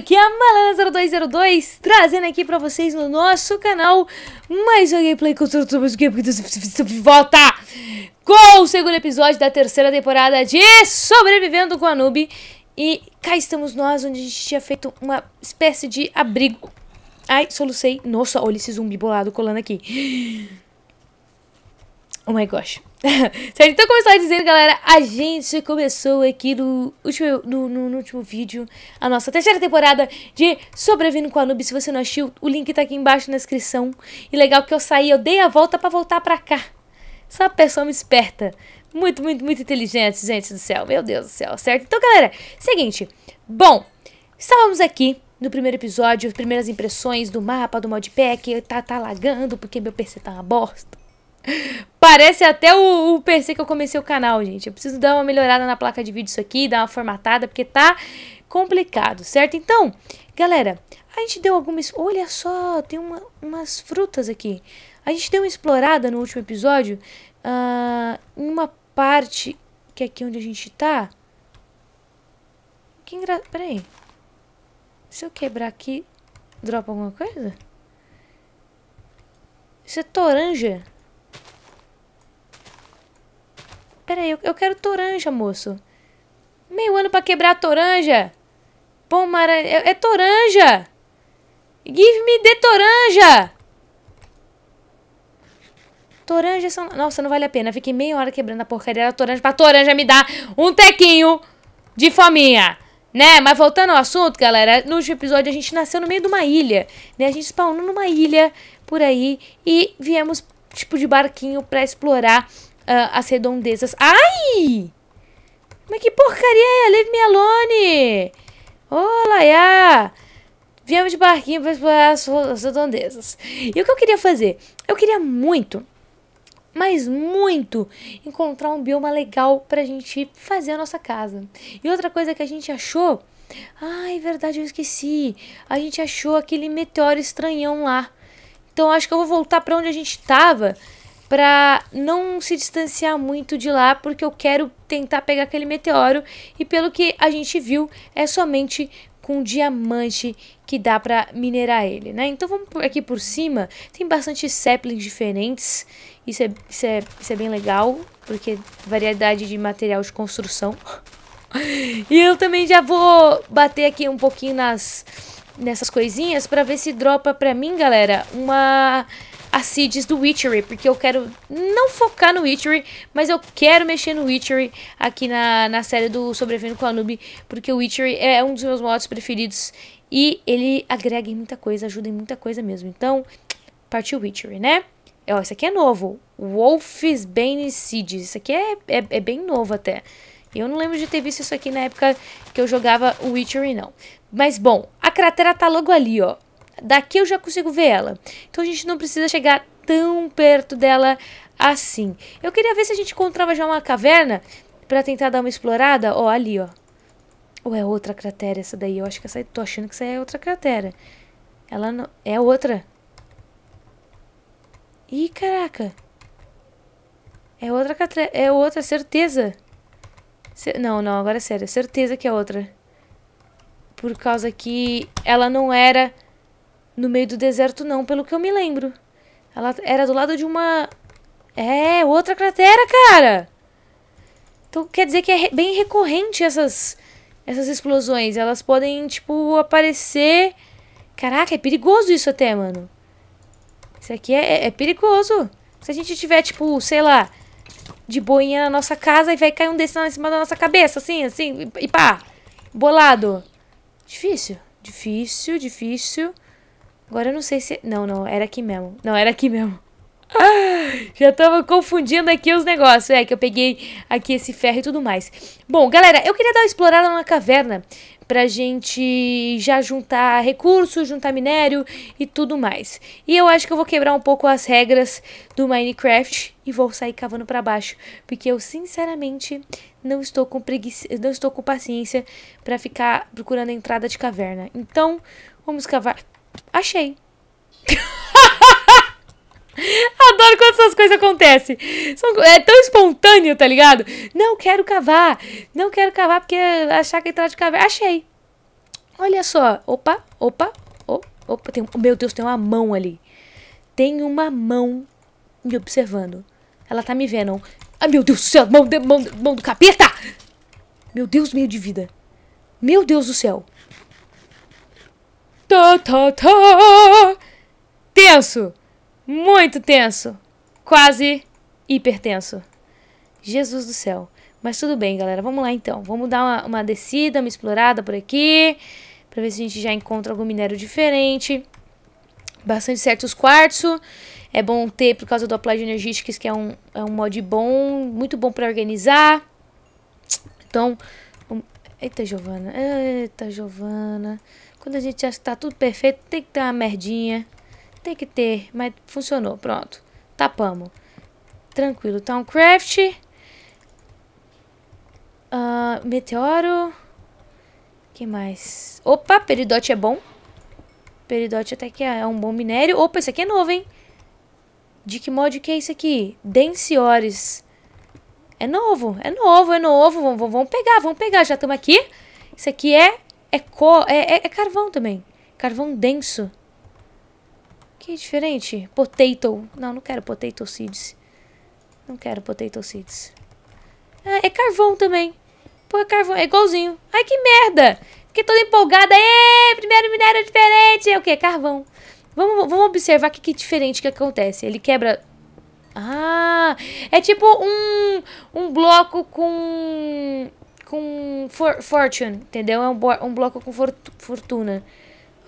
aqui é a Malana0202, trazendo aqui pra vocês no nosso canal mais um gameplay com o volta com o segundo episódio da terceira temporada de Sobrevivendo com a Noob. E cá estamos nós, onde a gente tinha feito uma espécie de abrigo. Ai, solucei. Nossa, olha esse zumbi bolado colando aqui. Oh my gosh. certo, então começar dizendo, galera, a gente começou aqui no último, no, no, no, último vídeo a nossa terceira temporada de Sobrevivendo com a Noob. Se você não assistiu, o link tá aqui embaixo na descrição. E legal que eu saí, eu dei a volta pra voltar pra cá. Só uma pessoa me esperta. Muito, muito, muito inteligente, gente do céu. Meu Deus do céu, certo? Então, galera, seguinte. Bom, estávamos aqui no primeiro episódio, primeiras impressões do mapa, do modpack. Tá, tá lagando porque meu PC tá uma bosta. Parece até o, o PC que eu comecei o canal, gente. Eu preciso dar uma melhorada na placa de vídeo isso aqui, dar uma formatada, porque tá complicado, certo? Então, galera, a gente deu algumas... Olha só, tem uma, umas frutas aqui. A gente deu uma explorada no último episódio uh, em uma parte que é aqui onde a gente tá. Que engra... Peraí. Se eu quebrar aqui, dropa alguma coisa? Isso é toranja? Peraí, eu, eu quero toranja, moço. Meio ano para quebrar a toranja. Pomaranha. É, é toranja! Give me the toranja! Toranja são. Nossa, não vale a pena. Fiquei meia hora quebrando a porcaria da toranja pra toranja me dar um tequinho de fominha. Né? Mas voltando ao assunto, galera, no último episódio a gente nasceu no meio de uma ilha. Né? A gente spawnou numa ilha por aí e viemos, tipo, de barquinho pra explorar uh, as redondezas. Ai! Mas que porcaria é? Leave me alone! Olá, oh, Viemos de barquinho para explorar as, as redondezas. E o que eu queria fazer? Eu queria muito mas muito encontrar um bioma legal pra gente fazer a nossa casa. E outra coisa que a gente achou, ai, verdade, eu esqueci. A gente achou aquele meteoro estranhão lá. Então acho que eu vou voltar para onde a gente estava para não se distanciar muito de lá, porque eu quero tentar pegar aquele meteoro e pelo que a gente viu, é somente com diamante que dá para minerar ele, né? Então vamos aqui por cima, tem bastante saplings diferentes, isso é, isso, é, isso é bem legal, porque variedade de material de construção. e eu também já vou bater aqui um pouquinho nas nessas coisinhas para ver se dropa para mim, galera, uma a seeds do Witchery, porque eu quero não focar no Witchery, mas eu quero mexer no Witchery aqui na, na série do Sobrevivendo com a Noob, porque o Witchery é um dos meus modos preferidos e ele agrega em muita coisa, ajuda em muita coisa mesmo. Então, partiu Witchery, né? Ó, esse aqui é novo, Wolf's Bane Seeds, isso aqui é, é, é bem novo até. Eu não lembro de ter visto isso aqui na época que eu jogava o Witchery, não. Mas, bom, a cratera tá logo ali, ó daqui eu já consigo ver ela. Então a gente não precisa chegar tão perto dela assim. Eu queria ver se a gente encontrava já uma caverna para tentar dar uma explorada. Ó, ali, ó. Ou é outra cratera essa daí? Eu acho que essa... Tô achando que essa é outra cratera. Ela não... É outra. Ih, caraca. É outra cratera... É outra, certeza. C... Não, não, agora é sério. É certeza que é outra. Por causa que ela não era no meio do deserto, não, pelo que eu me lembro. Ela era do lado de uma. É, outra cratera, cara! Então quer dizer que é bem recorrente essas, essas explosões. Elas podem, tipo, aparecer. Caraca, é perigoso isso até, mano. Isso aqui é, é, é perigoso. Se a gente tiver, tipo, sei lá, de boinha na nossa casa e vai cair um desses lá em cima da nossa cabeça, assim, assim, e pá, bolado. Difícil, difícil, difícil. Agora eu não sei se... Não, não, era aqui mesmo. Não, era aqui mesmo. já tava confundindo aqui os negócios. É, que eu peguei aqui esse ferro e tudo mais. Bom, galera, eu queria dar uma explorada na caverna pra gente já juntar recursos, juntar minério e tudo mais. E eu acho que eu vou quebrar um pouco as regras do Minecraft e vou sair cavando pra baixo, porque eu sinceramente não estou com preguiça, não estou com paciência pra ficar procurando a entrada de caverna. Então, vamos cavar Achei. Adoro quando essas coisas acontecem. São, é tão espontâneo, tá ligado? Não quero cavar. Não quero cavar porque achar que entrar é de caverna. Achei. Olha só. Opa, opa, oh, opa. Tem, meu Deus, tem uma mão ali. Tem uma mão me observando. Ela tá me vendo. Ai, ah, meu Deus do céu. Mão, de, mão, mão do capeta! Meu Deus, meio de vida. Meu Deus do céu. Tô, tô, tô. Tenso. Muito tenso. Quase hipertenso. Jesus do céu. Mas tudo bem, galera. Vamos lá, então. Vamos dar uma, uma descida, uma explorada por aqui. Pra ver se a gente já encontra algum minério diferente. Bastante certos quartzo. É bom ter por causa do de Energistics, que é um, é um mod bom. Muito bom pra organizar. Então... Um... Eita, Giovana. Eita, Giovana. Quando a gente acha que tá tudo perfeito, tem que ter uma merdinha. Tem que ter, mas funcionou, pronto. Tapamos. Tranquilo, tá um craft. Uh, meteoro. que mais? Opa, peridote é bom. Peridote até que é, é um bom minério. Opa, esse aqui é novo, hein? De que mod que é isso aqui? Densiores. É novo, é novo, é novo. vamos pegar, vamos pegar. Já estamos aqui. Isso aqui é é, co é, é, é carvão também. Carvão denso. Que diferente. Potato. Não, não quero potato seeds. Não quero potato seeds. É, é carvão também. Pô, é carvão. É igualzinho. Ai, que merda! Fiquei toda empolgada. Ê, é, primeiro minério diferente. É o quê? Carvão. Vamos, vamos observar o que, que é diferente que acontece. Ele quebra... Ah, é tipo um, um bloco com com for, fortune, entendeu? É um, um bloco com for, fortuna.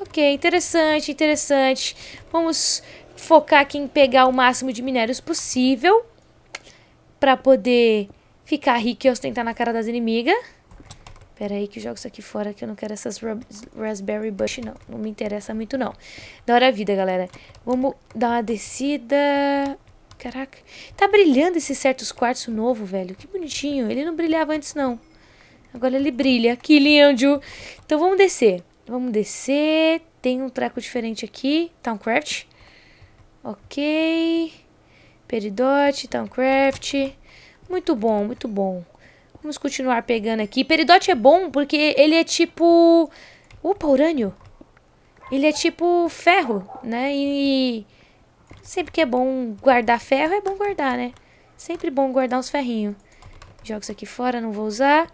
Ok, interessante, interessante. Vamos focar aqui em pegar o máximo de minérios possível. Pra poder ficar rico e ostentar na cara das inimigas. Pera aí que eu jogo isso aqui fora, que eu não quero essas Raspberry Bush, não. Não me interessa muito, não. Da hora a vida, galera. Vamos dar uma descida... Caraca. Tá brilhando esse certos quartos novo, velho. Que bonitinho. Ele não brilhava antes, não. Agora ele brilha. Que lindo! Então vamos descer. Vamos descer. Tem um treco diferente aqui. Towncraft. Ok. Peridote, Towncraft. Muito bom, muito bom. Vamos continuar pegando aqui. Peridote é bom porque ele é tipo... Opa, urânio. Ele é tipo ferro, né? E sempre que é bom guardar ferro, é bom guardar, né? Sempre bom guardar uns ferrinhos. Jogo isso aqui fora, não vou usar.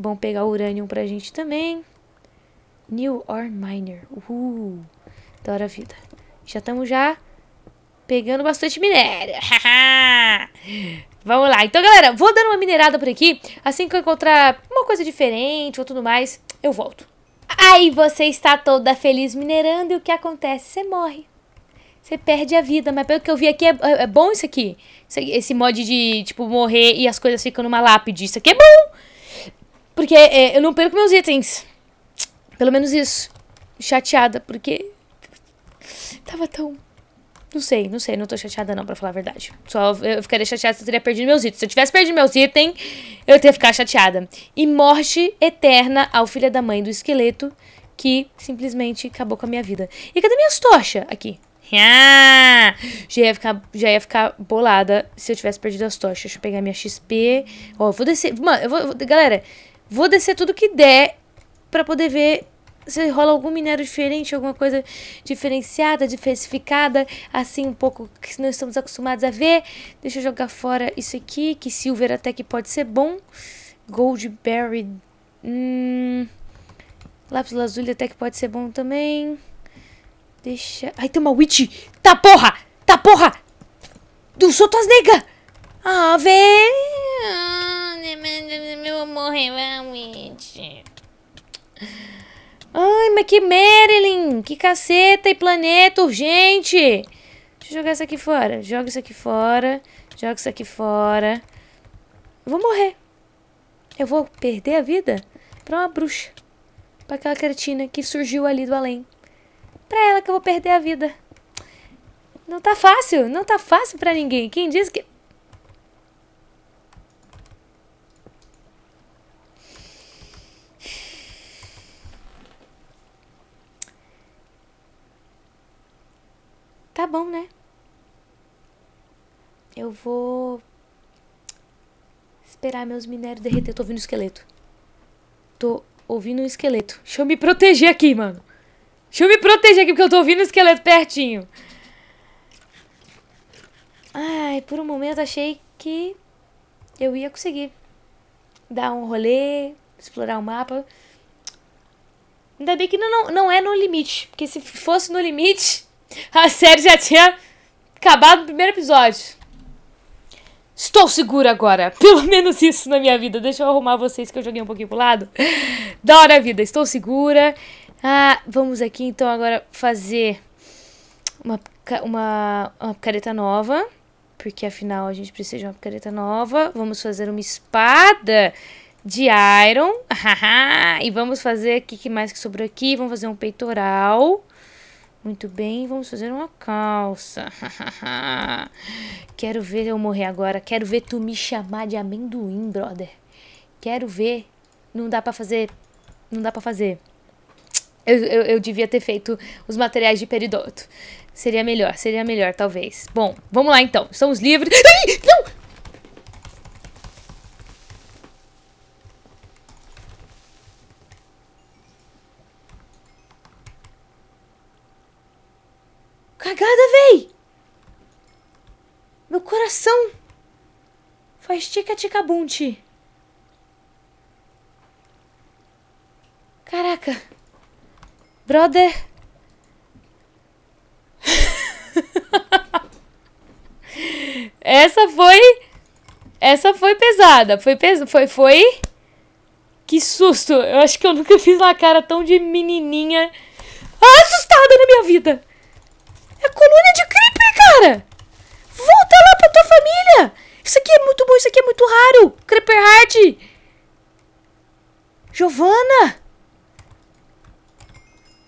Bom pegar urânio pra gente também. New Ore Miner. Uhul. Da hora vida. Já estamos já pegando bastante minério. Vamos lá. Então, galera, vou dando uma minerada por aqui. Assim que eu encontrar uma coisa diferente ou tudo mais, eu volto. Aí você está toda feliz minerando e o que acontece? Você morre. Você perde a vida, mas pelo que eu vi aqui, é, é, é bom isso aqui. Esse mod de, tipo, morrer e as coisas ficam numa lápide. Isso aqui é bom! Porque é, é, eu não perco meus itens. Pelo menos isso. Chateada, porque... Tava tão... Não sei, não sei, não tô chateada não, pra falar a verdade. Só eu ficaria chateada se eu teria perdido meus itens. Se eu tivesse perdido meus itens, eu teria ficar chateada. E morte eterna ao filho da mãe do esqueleto, que simplesmente acabou com a minha vida. E cadê minhas tochas? Aqui. já, ia ficar, já ia ficar bolada se eu tivesse perdido as tochas. Deixa eu pegar minha XP. Ó, vou descer. Mano, eu vou. Galera, Vou descer tudo que der para poder ver se rola algum minério diferente, alguma coisa diferenciada, diversificada, assim um pouco que não estamos acostumados a ver. Deixa eu jogar fora isso aqui, que silver até que pode ser bom. Goldberry. Hum, lápis lazuli até que pode ser bom também. Deixa... Ai, tem uma witch! Tá porra! Tá porra! Do as Nega! Ah, vem! morrer, realmente. Ai, mas que Marilyn! Que caceta e planeta urgente! Deixa eu jogar isso aqui fora. Joga isso aqui fora. Joga isso aqui fora. Eu vou morrer. Eu vou perder a vida pra uma bruxa. Pra aquela cretina que surgiu ali do além. Pra ela que eu vou perder a vida. Não tá fácil. Não tá fácil pra ninguém. Quem diz que... Tá bom, né? Eu vou esperar meus minérios derreter. Eu tô ouvindo um esqueleto. Tô ouvindo um esqueleto. Deixa eu me proteger aqui, mano. Deixa eu me proteger aqui, porque eu tô ouvindo um esqueleto pertinho. Ai, por um momento achei que eu ia conseguir dar um rolê, explorar o mapa. Ainda bem que não, não, não é no limite. Porque se fosse no limite, a série já tinha acabado no primeiro episódio. Estou segura agora. Pelo menos isso na minha vida. Deixa eu arrumar vocês que eu joguei um pouquinho pro lado. Da hora a vida. Estou segura. Ah, vamos aqui então agora fazer uma, uma, uma picareta nova. Porque afinal a gente precisa de uma picareta nova. Vamos fazer uma espada de iron. e vamos fazer o que mais que sobrou aqui. Vamos fazer um peitoral. Muito bem, vamos fazer uma calça. Quero ver eu morrer agora. Quero ver tu me chamar de amendoim, brother. Quero ver. Não dá pra fazer... Não dá pra fazer. Eu, eu, eu devia ter feito os materiais de peridoto. Seria melhor, seria melhor, talvez. Bom, vamos lá então. Estamos livres... Ai, não! Cagada, véi! Meu coração! Faz tica-tica-bunte. Caraca. Brother. Essa foi... Essa foi pesada. Foi pes... Foi... Foi... Que susto. Eu acho que eu nunca fiz uma cara tão de menininha assustada na minha vida. A colônia é de Creeper, cara! Volta lá pra tua família! Isso aqui é muito bom, isso aqui é muito raro! Creeper Hard! Giovana!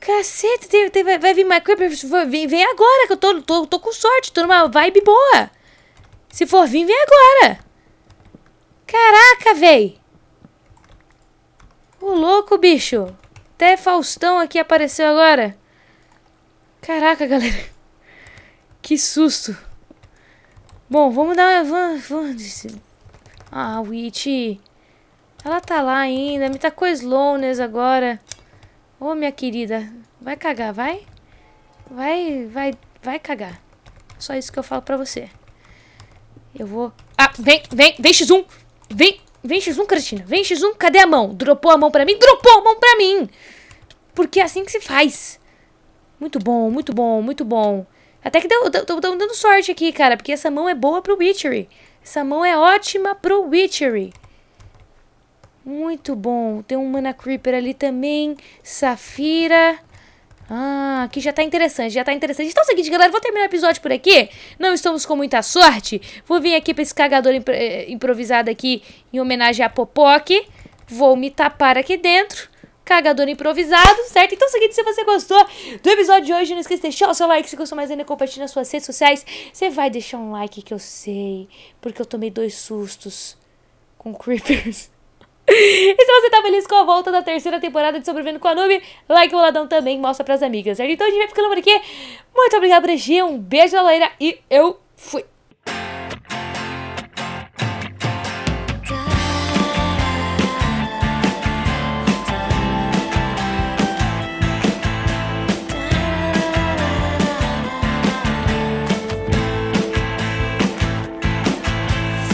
Cacete, tem, tem, vai, vai, vir mais Creeper. Vem, vem agora, que eu tô, tô, tô com sorte, tô numa vibe boa. Se for vir, vem agora. Caraca, véi. O louco, bicho. Até Faustão aqui apareceu agora. Caraca, galera. Que susto. Bom, vamos dar... Vamos... Ah, Witch... Ela tá lá ainda. Me tacou tá slowness agora. Ô, oh, minha querida. Vai cagar, vai. Vai, vai, vai cagar. Só isso que eu falo pra você. Eu vou... Ah, vem, vem, vem X1. Vem, vem X1, Cristina. Vem X1, cadê a mão? Dropou a mão pra mim? Dropou a mão pra mim! Porque é assim que se faz. Muito bom, muito bom, muito bom. Até que deu, tô, dando sorte aqui, cara, porque essa mão é boa pro Witchery. Essa mão é ótima pro Witchery. Muito bom. Tem um Mana Creeper ali também. Safira. Ah, aqui já tá interessante, já tá interessante. Então é o seguinte, galera, vou terminar o episódio por aqui. Não estamos com muita sorte. Vou vir aqui pra esse cagador eh, improvisado aqui em homenagem a Popoc. Vou me tapar aqui dentro cagadona improvisado, certo? Então, é seguinte, se você gostou do episódio de hoje, não esqueça de deixar o seu like. Se gostou mais ainda, compartilhe nas suas redes sociais. Você vai deixar um like que eu sei, porque eu tomei dois sustos com creepers. E se você tá feliz com a volta da terceira temporada de Sobrevivendo com a Noob, like o ladão também, mostra pras amigas, certo? Então a gente vai ficando por aqui. Muito obrigada, Bregi, um beijo da loira e eu fui!